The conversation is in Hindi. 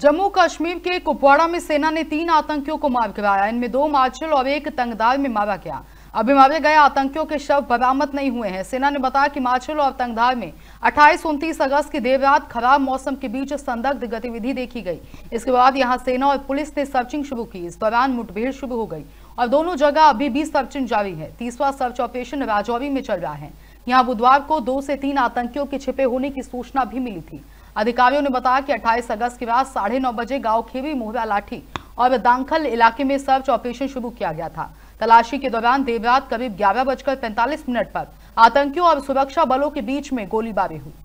जम्मू कश्मीर के कुपवाड़ा में सेना ने तीन आतंकियों को मार गिराया इनमें दो मार्शल और एक तंगदार में मारा गया अभी मारे गए आतंकियों के शव बरामद नहीं हुए हैं सेना ने बताया कि मार्शल और तंगधार में 28 उनतीस अगस्त की देर रात खराब मौसम के बीच संदिग्ध गतिविधि देखी गई इसके बाद यहां सेना और पुलिस ने सर्चिंग शुरू की इस दौरान मुठभेड़ शुरू हो गई और दोनों जगह अभी भी सर्चिंग जारी है तीसवा सर्च ऑपरेशन राजौरी में चल रहा है यहां बुधवार को दो से तीन आतंकियों के छिपे होने की सूचना भी मिली थी अधिकारियों ने बताया कि 28 अगस्त की रात साढ़े नौ बजे गांव खेवी मोहरा लाठी और दांखल इलाके में सर्च ऑपरेशन शुरू किया गया था तलाशी के दौरान देर रात करीब ग्यारह बजकर पैंतालीस मिनट पर आतंकियों और सुरक्षा बलों के बीच में गोलीबारी हुई